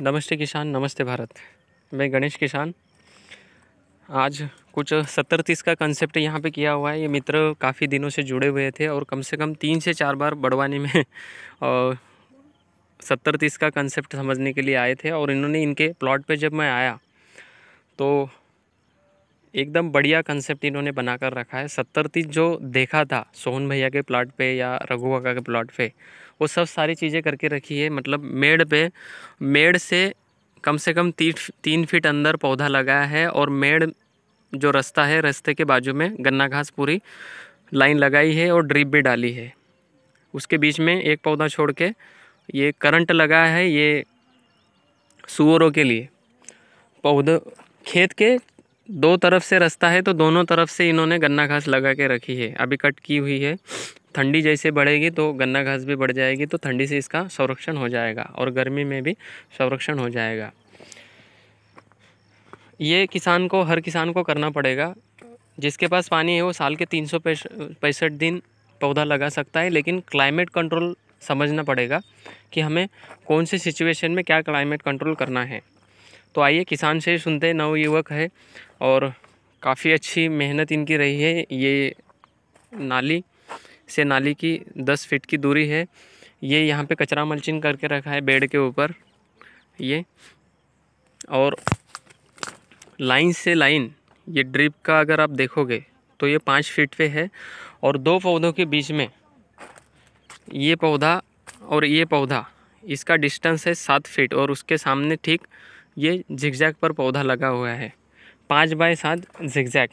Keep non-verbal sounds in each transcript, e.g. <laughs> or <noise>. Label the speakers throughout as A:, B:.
A: नमस्ते किसान नमस्ते भारत मैं गणेश किसान आज कुछ सत्तर तीस का कंसेप्ट यहाँ पे किया हुआ है ये मित्र काफ़ी दिनों से जुड़े हुए थे और कम से कम तीन से चार बार बड़वानी में और सत्तर तीस का कंसेप्ट समझने के लिए आए थे और इन्होंने इनके प्लॉट पे जब मैं आया तो एकदम बढ़िया कंसेप्ट इन्होंने बना कर रखा है सत्तर तीस जो देखा था सोहन भैया के प्लाट पे या रघु काका के प्लाट पे वो सब सारी चीज़ें करके रखी है मतलब मेड़ पे मेड़ से कम से कम तीन तीन फीट अंदर पौधा लगाया है और मेड़ जो रास्ता है रास्ते के बाजू में गन्ना घास पूरी लाइन लगाई है और ड्रिप भी डाली है उसके बीच में एक पौधा छोड़ के ये करंट लगा है ये सुअरों के लिए पौधे खेत के दो तरफ से रास्ता है तो दोनों तरफ से इन्होंने गन्ना घास लगा के रखी है अभी कट की हुई है ठंडी जैसे बढ़ेगी तो गन्ना घास भी बढ़ जाएगी तो ठंडी से इसका संरक्षण हो जाएगा और गर्मी में भी संरक्षण हो जाएगा ये किसान को हर किसान को करना पड़ेगा जिसके पास पानी है वो साल के तीन सौ पैंसठ दिन पौधा लगा सकता है लेकिन क्लाइमेट कंट्रोल समझना पड़ेगा कि हमें कौन से सिचुएशन में क्या क्लाइमेट कंट्रोल करना है तो आइए किसान से सुनते युवक है और काफ़ी अच्छी मेहनत इनकी रही है ये नाली से नाली की दस फीट की दूरी है ये यहाँ पे कचरा मल्चिंग करके रखा है बेड के ऊपर ये और लाइन से लाइन ये ड्रिप का अगर आप देखोगे तो ये पाँच फीट पे है और दो पौधों के बीच में ये पौधा और ये पौधा इसका डिस्टेंस है सात फीट और उसके सामने ठीक ये झिकझैक पर पौधा लगा हुआ है पाँच बाय सात जिक्जैक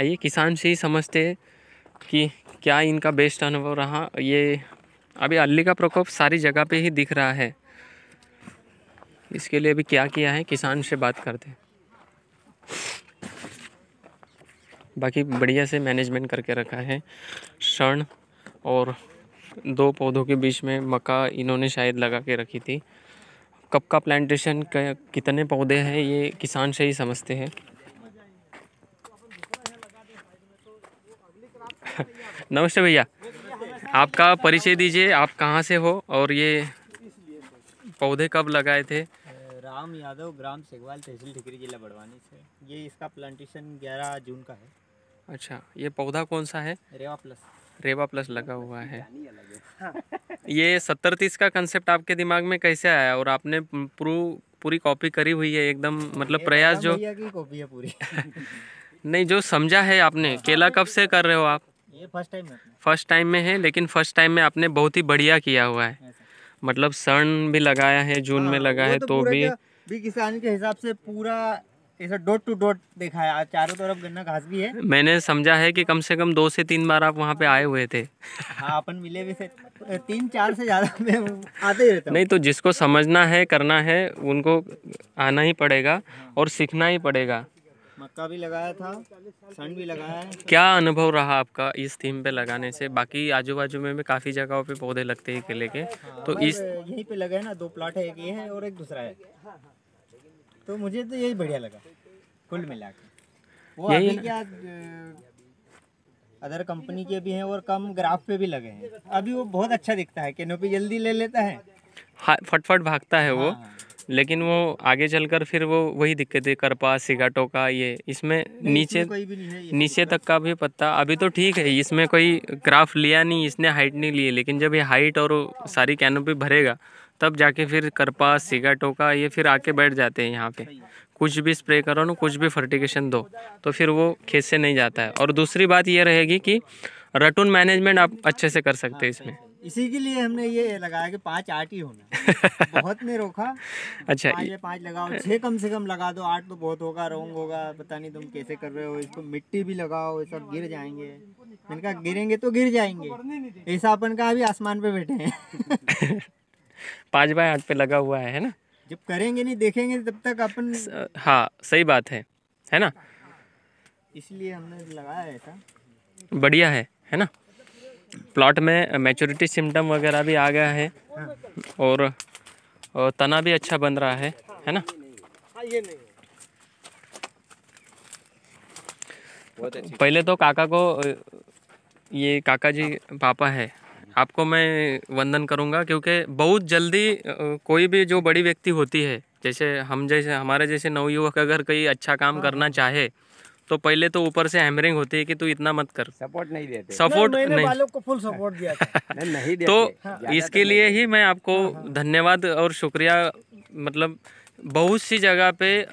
A: आइए किसान से ही समझते हैं कि क्या इनका बेस्ट अनुभव रहा ये अभी अली का प्रकोप सारी जगह पे ही दिख रहा है इसके लिए अभी क्या किया है किसान से बात करते बाकी बढ़िया से मैनेजमेंट करके रखा है शर्ण और दो पौधों के बीच में मक्का इन्होंने शायद लगा के रखी थी कब का प्लांटेशन कितने पौधे हैं ये किसान से ही समझते हैं <laughs> नमस्ते भैया आपका परिचय दीजिए आप कहाँ से हो और ये पौधे कब लगाए थे
B: राम यादव ग्राम सेगवाल तहसील ठिकरी जिला बड़वानी से ये इसका प्लांटेशन 11 जून का है
A: अच्छा ये पौधा कौन सा है रेवा प्लस रेवा प्लस लगा हुआ <laughs> है हाँ। ये सत्तर तीस का कंसेप्ट आपके दिमाग में कैसे आया और आपने प्रू पूरी कॉपी करी हुई है एकदम हाँ, मतलब प्रयास जो
B: कॉपी है पूरी
A: <laughs> नहीं जो समझा है आपने हाँ, केला कब से कर रहे हो आप
B: ये फर्स्ट टाइम में
A: फर्स्ट टाइम में है लेकिन फर्स्ट टाइम में आपने बहुत ही बढ़िया किया हुआ है मतलब सर्ण भी लगाया है जून में लगा है तो, तो भी
B: भी किसान के हिसाब से पूरा इसे डोट टू डोट देखा है चारों तरफ गन्ना घास भी है
A: मैंने समझा है कि कम से कम दो से तीन बार आप वहाँ पे आए हुए थे
B: हाँ अपन मिले भी थे तीन चार से ज़्यादा मैं आते ही रहता नहीं
A: तो जिसको समझना है करना है उनको आना ही पड़ेगा और सीखना ही पड़ेगा
B: मक्का भी लगाया था सन भी लगाया है
A: क्या अनुभव रहा आपका इस थीम पे लगाने से बाकी आजू बाजू में भी काफ़ी जगहों पे पौधे लगते हैं केले के हाँ, तो इस
B: यहीं पे लगे ना दो प्लाट है एक ये है और एक दूसरा है तो मुझे तो यही बढ़िया लगा कुल मिला के वो अभी क्या अदर कंपनी के भी हैं और कम ग्राफ पे भी लगे हैं अभी वो बहुत अच्छा दिखता है कैनो पे जल्दी ले लेता है
A: हाँ फटफट भागता है वो हाँ। लेकिन वो आगे चलकर फिर वो वही दिक्कतें करपा सिगाटो का ये इसमें नीचे नीचे तक का भी पत्ता अभी तो ठीक है इसमें कोई ग्राफ लिया नहीं इसने हाइट नहीं ली लेकिन जब ये हाइट और सारी कैनोपी भरेगा तब जाके फिर करपा सीगा टोका ये फिर आके बैठ जाते हैं यहाँ पे कुछ भी स्प्रे करो ना कुछ भी फर्टिकेशन दो तो फिर वो खेत से नहीं जाता है और दूसरी बात ये रहेगी कि रटून मैनेजमेंट आप अच्छे से कर सकते हैं इसमें
B: इसी के लिए हमने ये लगाया कि पाँच आठ ही होना <laughs> बहुत ने रोका अच्छा ये पाँच लगाओ छह कम से कम लगा दो आठ तो बहुत होगा रोंग होगा पता नहीं तुम कैसे कर रहे हो इसको मिट्टी भी लगाओ ये सब गिर जाएंगे मैंने कहा गिरेंगे तो गिर
A: जाएंगे
B: ऐसा अपन का अभी आसमान पे बैठे
A: हैं <laughs> पाँच बाय आठ पे लगा हुआ है है ना जब करेंगे नहीं देखेंगे तब तक अपन हाँ सही बात है है ना
B: इसलिए हमने लगाया ऐसा
A: बढ़िया है है ना प्लॉट में मेचोरिटी सिम्टम वगैरह भी आ गया है हाँ। और, और तना भी अच्छा बन रहा है है ना पहले तो काका को ये काका जी पापा है आपको मैं वंदन करूँगा क्योंकि बहुत जल्दी कोई भी जो बड़ी व्यक्ति होती है जैसे हम जैसे हमारे जैसे नवयुवक अगर कोई अच्छा काम हाँ, करना हाँ। चाहे तो पहले तो ऊपर से हैमरिंग होती है कि तू इतना मत कर सपोर्ट नहीं देते सपोर्ट <laughs> नहीं, नहीं। वालों
C: को तो फुल सपोर्ट दिया
A: नहीं, नहीं देते। तो हाँ। इसके लिए ही मैं आपको हाँ, धन्यवाद और शुक्रिया मतलब बहुत सी जगह पे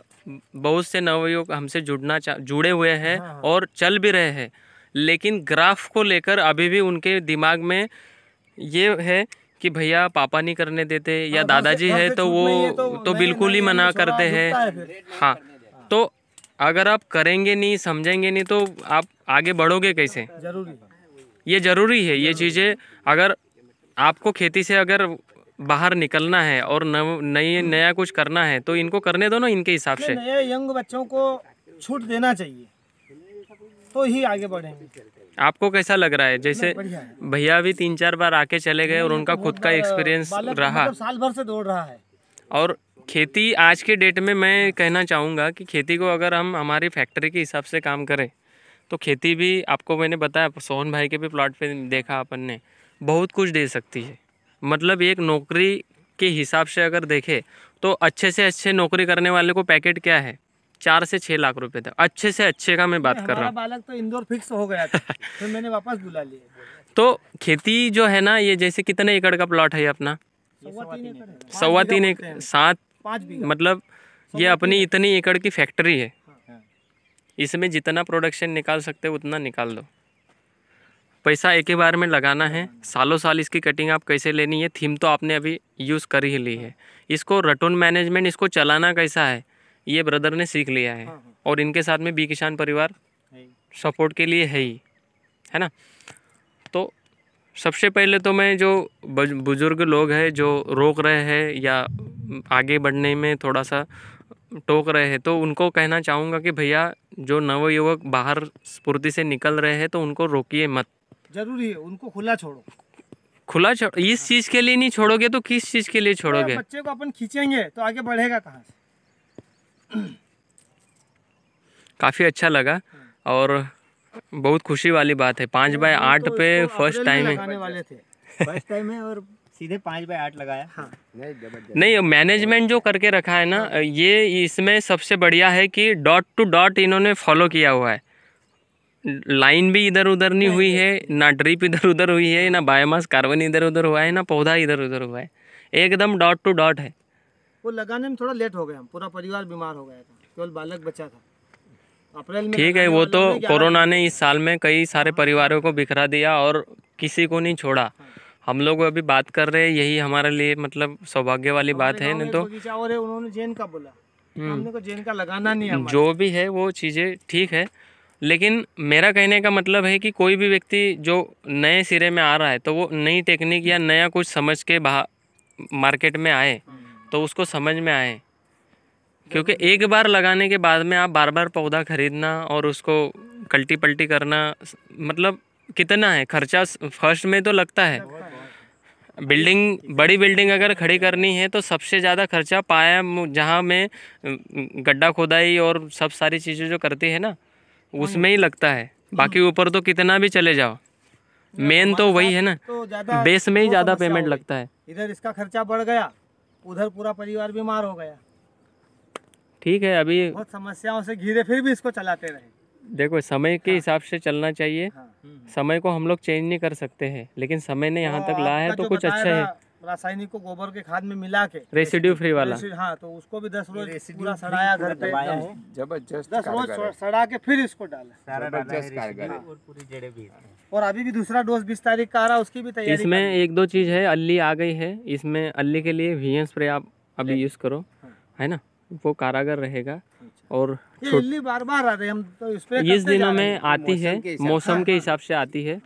A: बहुत से नवयुवक हमसे जुड़ना जुड़े हुए हैं और चल भी रहे हैं लेकिन ग्राफ को लेकर अभी भी उनके दिमाग में ये है कि भैया पापा नहीं करने देते या हाँ, दादाजी है तो वो तो, तो बिल्कुल ही मना करते हैं हाँ तो अगर आप करेंगे नहीं समझेंगे नहीं तो आप आगे बढ़ोगे कैसे ये ज़रूरी है ये चीज़ें अगर आपको खेती से अगर बाहर निकलना है और नई हम्म। नया कुछ करना है तो इनको करने दो ना इनके हिसाब से
C: यंग बच्चों को छूट देना चाहिए तो ही आगे बढ़ेंगे
A: आपको कैसा लग रहा है जैसे भैया भी तीन चार बार आके चले गए और उनका खुद का एक्सपीरियंस तो रहा मतलब
C: साल भर से दौड़
A: रहा है और खेती आज के डेट में मैं कहना चाहूँगा कि खेती को अगर हम हमारी फैक्ट्री के हिसाब से काम करें तो खेती भी आपको मैंने बताया सोहन भाई के भी प्लॉट पे देखा अपन ने बहुत कुछ दे सकती है मतलब एक नौकरी के हिसाब से अगर देखें तो अच्छे से अच्छे नौकरी करने वाले को पैकेट क्या है चार से छः लाख रुपए तक अच्छे से अच्छे का मैं बात कर रहा हूँ
C: बालक तो इंदौर फिक्स हो गया था फिर मैंने वापस बुला लिया
A: तो खेती जो है ना ये जैसे कितने एकड़ का प्लॉट है अपना सवा तीन एकड़ सात मतलब ये अपनी इतनी एकड़ की फैक्ट्री है हाँ, हाँ। इसमें जितना प्रोडक्शन निकाल सकते हो उतना निकाल दो पैसा एक ही बार में लगाना है सालों साल इसकी कटिंग आप कैसे लेनी है थीम तो आपने अभी यूज़ कर ही ली है इसको रटून मैनेजमेंट इसको चलाना कैसा है ये ब्रदर ने सीख लिया है हाँ, हाँ। और इनके साथ में बी किसान परिवार सपोर्ट के लिए है ही है ना तो सबसे पहले तो मैं जो बुज़ुर्ग लोग हैं जो रोक रहे हैं या आगे बढ़ने में थोड़ा सा टोक रहे हैं तो उनको कहना चाहूँगा कि भैया जो नवयुवक बाहर स्फूर्ति से निकल रहे हैं तो उनको रोकिए मत
C: जरूरी है उनको खुला छोड़ो
A: खुला छोड़ इस चीज़ के लिए नहीं छोड़ोगे तो किस चीज़ के लिए तो छोड़ोगे बच्चे
C: को अपन खींचेंगे तो आगे बढ़ेगा कहाँ से <clears throat>
A: काफ़ी अच्छा लगा और बहुत खुशी वाली बात है पाँच तो बाय आठ तो पे फर्स्ट टाइम है
B: फर्स्ट टाइम है और सीधे पाँच बाई आठ लगाया हाँ
A: नहीं मैनेजमेंट जो करके रखा है ना हाँ। ये इसमें सबसे बढ़िया है कि डॉट टू डॉट इन्होंने फॉलो किया हुआ है लाइन भी इधर उधर नहीं हुई है ना ड्रिप इधर उधर हुई है ना बायोमास कार्बन इधर उधर हुआ है ना पौधा इधर उधर हुआ है एकदम डॉट टू डॉट है
C: वो लगाने में थोड़ा लेट हो गया हम पूरा परिवार बीमार हो गया था केवल बालक बचा था
A: अप्रैल ठीक है वो तो कोरोना ने इस साल में कई सारे हाँ। परिवारों को बिखरा दिया और किसी को नहीं छोड़ा हाँ। हम लोग अभी बात कर रहे हैं यही हमारे लिए मतलब सौभाग्य वाली बात है नहीं तो
C: और है उन्होंने जैन का बोला हम्म। हमने को जैन का लगाना नहीं
A: जो भी है वो चीज़ें ठीक है लेकिन मेरा कहने का मतलब है कि कोई भी व्यक्ति जो नए सिरे में आ रहा है तो वो नई टेक्निक या नया कुछ समझ के बाहर मार्केट में आए हाँ। तो उसको समझ में आए क्योंकि एक बार लगाने के बाद में आप बार बार पौधा खरीदना और उसको कल्टी पल्टी करना मतलब कितना है खर्चा फर्स्ट में तो लगता है बिल्डिंग बड़ी बिल्डिंग अगर खड़ी करनी है तो सबसे ज़्यादा खर्चा पाया जहाँ में गड्ढा खोदाई और सब सारी चीज़ें जो करती है ना उसमें ही लगता है बाकी ऊपर तो कितना भी चले जाओ मेन तो, तो वही है ना
C: तो बेस में ही ज़्यादा पेमेंट लगता है इधर इसका खर्चा बढ़ गया उधर पूरा परिवार बीमार हो गया ठीक है अभी बहुत समस्याओं से घिरे फिर भी इसको चलाते रहे
A: देखो समय के हाँ। हिसाब हाँ। से चलना चाहिए हाँ। समय को हम लोग चेंज नहीं कर सकते हैं लेकिन समय ने यहाँ हाँ, तक लाया है तो कुछ अच्छा है
C: रासायनिक को गोबर के खाद में मिला के रेसिड्यू फ्री वाला हाँ तो उसको भी दस रोज पूरा सड़ाया घर पे जबरदस्त दस रोज सड़ा के फिर इसको डाला और अभी भी दूसरा डोज बीस तारीख का आ रहा है उसकी भी तैयारी इसमें
A: एक दो चीज है अल्ली आ गई है इसमें अल्ली के लिए वी स्प्रे आप अभी यूज करो हाँ। है ना वो कारागर रहेगा अच्छा। और
C: बार बार आ रहे हम तो इस दिनों में आती है मौसम के
A: हिसाब से आती है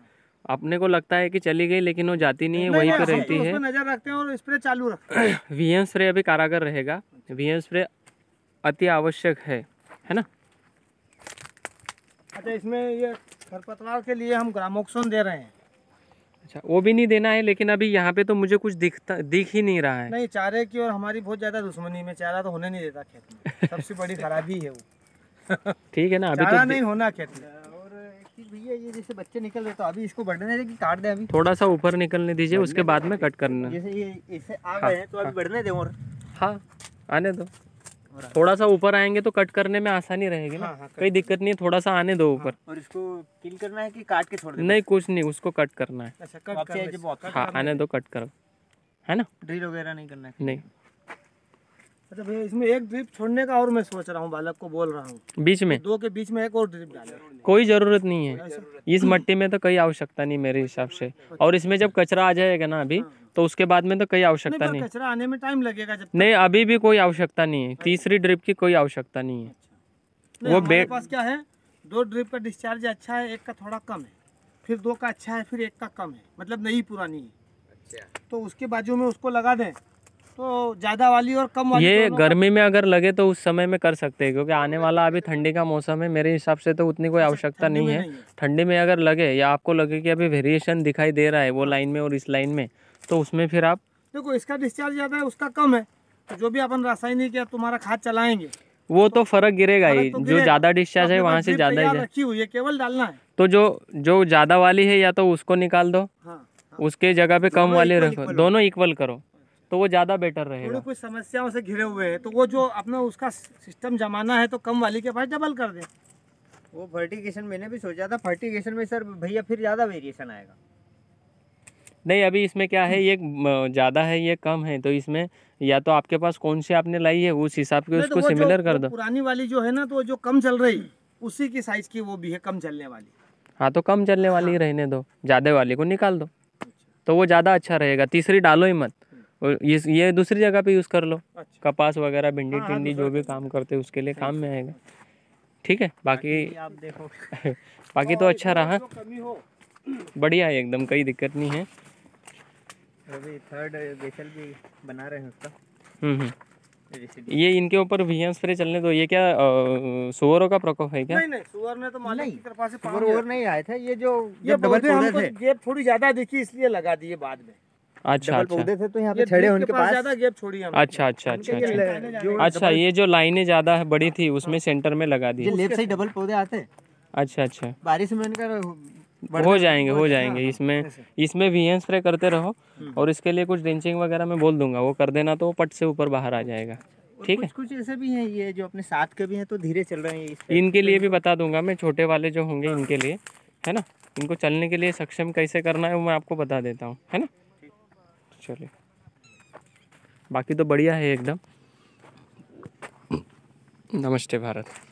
A: अपने को लगता है कि चली गई लेकिन वो जाती नहीं है वहीं पर रहती है
C: नजर रखते हैं और स्प्रे चालू रखते
A: हैं वीएम <clears throat> स्प्रे अभी कारागर रहेगा वी एम स्प्रे अति आवश्यक है है ना
C: अच्छा इसमें ये खरपतवार के लिए हम ग्रामोक्सोन दे रहे हैं
A: अच्छा वो भी नहीं देना है लेकिन अभी यहाँ पे तो मुझे कुछ दिखता दिख ही नहीं रहा है
C: नहीं चारे की और हमारी बहुत ज्यादा दुश्मनी में चारा तो होने नहीं देता खेत में <laughs> सबसे बड़ी खराबी है
A: वो ठीक है ना अभी तो चारा तो नहीं होना
B: खेत में भैया ये जैसे बच्चे निकल रहे तो अभी इसको बढ़ने दे कि काट दे अभी थोड़ा
A: सा ऊपर निकलने दीजिए उसके बाद में कट करना जैसे
B: ये आ हाँ। गए हैं तो अभी बढ़ने और
A: हाँ आने दो थोड़ा सा ऊपर आएंगे तो कट करने में आसानी रहेगी ना हाँ, हाँ, कोई दिक्कत नहीं है थोड़ा सा आने दो हाँ, ऊपर हाँ,
B: और इसको किल करना है कि काट के छोड़ नहीं
A: कुछ नहीं उसको कट करना है अच्छा कट हाँ, आने दो कट करो है ना
B: ड्रिल वगैरह नहीं करना है नहीं
C: अच्छा भैया इसमें एक ड्रिप छोड़ने का और मैं सोच रहा हूँ बालक को बोल रहा
A: हूँ बीच में
C: दो के बीच में एक और ड्रिप डाले
A: कोई जरूरत नहीं है इस मट्टी में तो कोई आवश्यकता नहीं मेरे हिसाब से और इसमें जब कचरा आ जाएगा ना अभी हाँ। तो उसके बाद में तो कोई आवश्यकता नहीं, कचरा
C: आने में टाइम लगेगा जब
A: नहीं अभी भी कोई आवश्यकता नहीं है तीसरी ड्रिप की कोई आवश्यकता नहीं है अच्छा। वो बेड पास क्या
C: है दो ड्रिप का डिस्चार्ज अच्छा है एक का थोड़ा कम है फिर दो का अच्छा है फिर एक का कम है मतलब नई पुरानी है अच्छा। तो उसके बाजू में उसको लगा दें तो ज़्यादा वाली और कम वाली ये गर्मी
A: में अगर लगे तो उस समय में कर सकते हैं क्योंकि आने वाला अभी ठंडी का मौसम है मेरे हिसाब से तो उतनी कोई अच्छा, आवश्यकता नहीं है ठंडी में अगर लगे या आपको लगे कि अभी वेरिएशन दिखाई दे रहा है वो लाइन में और इस लाइन में तो उसमें फिर आप
C: देखो इसका डिस्चार्ज ज़्यादा है उसका कम है तो जो भी अपन रासायनिक या तुम्हारा खाद चलाएंगे
A: वो तो फर्क गिरेगा ही तो जो ज्यादा डिस्चार्ज है वहाँ से ज्यादा ही रखी हुई है केवल डालना है तो जो जो ज्यादा वाली है या तो उसको निकाल दो हाँ, हाँ। उसके जगह पे कम वाली रखो दोनों इक्वल करो तो वो ज़्यादा बेटर रहेगा
C: कुछ समस्याओं से घिरे हुए हैं तो वो जो अपना उसका सिस्टम जमाना है तो कम वाली के पास डबल कर दे
B: वो फर्टिगेशन मैंने भी सोचा था फर्टिगेशन में सर भैया फिर ज़्यादा वेरिएशन आएगा
A: नहीं अभी इसमें क्या है ये ज़्यादा है ये कम है तो इसमें या तो आपके पास कौन सी आपने लाई है उस हिसाब के उसको तो सिमिलर कर दो
C: पुरानी वाली जो है ना तो जो कम चल रही उसी की साइज की वो भी है कम चलने वाली
A: हाँ तो कम चलने वाली हाँ। रहने दो ज़्यादा वाली को निकाल दो तो वो ज़्यादा अच्छा रहेगा तीसरी डालो ही मत और ये ये दूसरी जगह पे यूज़ कर लो अच्छा। कपास वगैरह भिंडी हाँ, हाँ, टिंडी जो भी काम करते हैं उसके लिए काम में आएगा ठीक है बाकी आप देखो <laughs> बाकी तो हाँ, अच्छा रहा बढ़िया है एकदम कोई दिक्कत नहीं है
B: थर्ड बेसल भी बना रहे हैं उसका
A: हम्म, हम्म। ये इनके ऊपर वीएम स्प्रे चलने दो ये क्या सुअरों का प्रकोप है क्या नहीं
C: नहीं सुअर ने तो मालिक की तरफ से सुअर नहीं आए थे ये जो ये डबल हमको ये थोड़ी ज्यादा देखी इसलिए लगा दिए बाद में
A: अच्छा पौधे अच्छा। थे तो यहाँ पे छड़े उनके पास ज्यादा
C: गैप छोड़ी हमने अच्छा अच्छा
A: अच्छा अच्छा अच्छा ये जो लाइनें ज्यादा है बड़ी थी उसमें हाँ। सेंटर में लगा दी लेफ्ट साइड
B: डबल पौधे आते
A: अच्छा अच्छा
B: बारिश में इनका हो जाएंगे हो हाँ। जाएंगे
A: इसमें इसमें भी हैंड स्प्रे करते रहो हम्म। और इसके लिए कुछ डेंचिंग वगैरह मैं बोल दूंगा वो कर देना तो वो पट से ऊपर बाहर आ जाएगा ठीक है
B: कुछ ऐसे भी हैं ये जो अपने साथ के भी हैं तो धीरे चल रहे हैं
A: इनके लिए भी बता दूंगा मैं छोटे वाले जो होंगे हाँ। इनके लिए है ना इनको चलने के लिए सक्षम कैसे करना है वो मैं आपको बता देता हूँ है ना चलिए बाकी तो बढ़िया है एकदम नमस्ते भारत